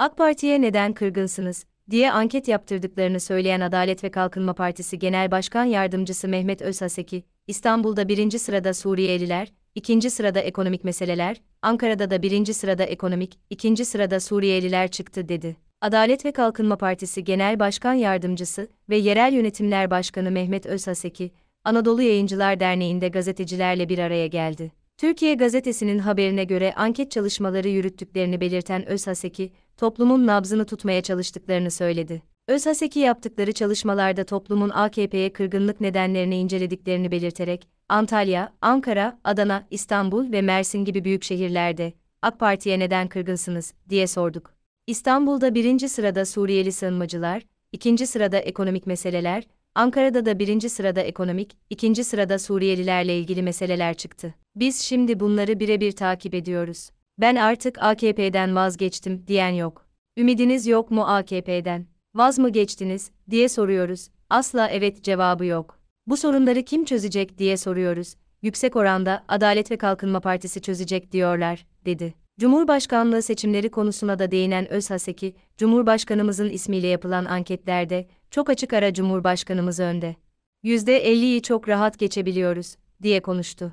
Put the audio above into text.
AK Parti'ye neden kırgınsınız diye anket yaptırdıklarını söyleyen Adalet ve Kalkınma Partisi Genel Başkan Yardımcısı Mehmet Özhaseki, İstanbul'da birinci sırada Suriyeliler, ikinci sırada ekonomik meseleler, Ankara'da da birinci sırada ekonomik, ikinci sırada Suriyeliler çıktı dedi. Adalet ve Kalkınma Partisi Genel Başkan Yardımcısı ve Yerel Yönetimler Başkanı Mehmet Özhaseki, Anadolu Yayıncılar Derneği'nde gazetecilerle bir araya geldi. Türkiye Gazetesi'nin haberine göre anket çalışmaları yürüttüklerini belirten Özhaseki, toplumun nabzını tutmaya çalıştıklarını söyledi. Özhaseki yaptıkları çalışmalarda toplumun AKP'ye kırgınlık nedenlerini incelediklerini belirterek, Antalya, Ankara, Adana, İstanbul ve Mersin gibi büyük şehirlerde AK Parti'ye neden kırgınsınız diye sorduk. İstanbul'da birinci sırada Suriyeli sığınmacılar, ikinci sırada ekonomik meseleler, Ankara'da da birinci sırada ekonomik, ikinci sırada Suriyelilerle ilgili meseleler çıktı. Biz şimdi bunları birebir takip ediyoruz. Ben artık AKP'den vazgeçtim diyen yok. Ümidiniz yok mu AKP'den? Vaz mı geçtiniz diye soruyoruz. Asla evet cevabı yok. Bu sorunları kim çözecek diye soruyoruz. Yüksek oranda Adalet ve Kalkınma Partisi çözecek diyorlar, dedi. Cumhurbaşkanlığı seçimleri konusuna da değinen Özhaseki, Cumhurbaşkanımızın ismiyle yapılan anketlerde, çok açık ara Cumhurbaşkanımız önde. %50'yi çok rahat geçebiliyoruz, diye konuştu.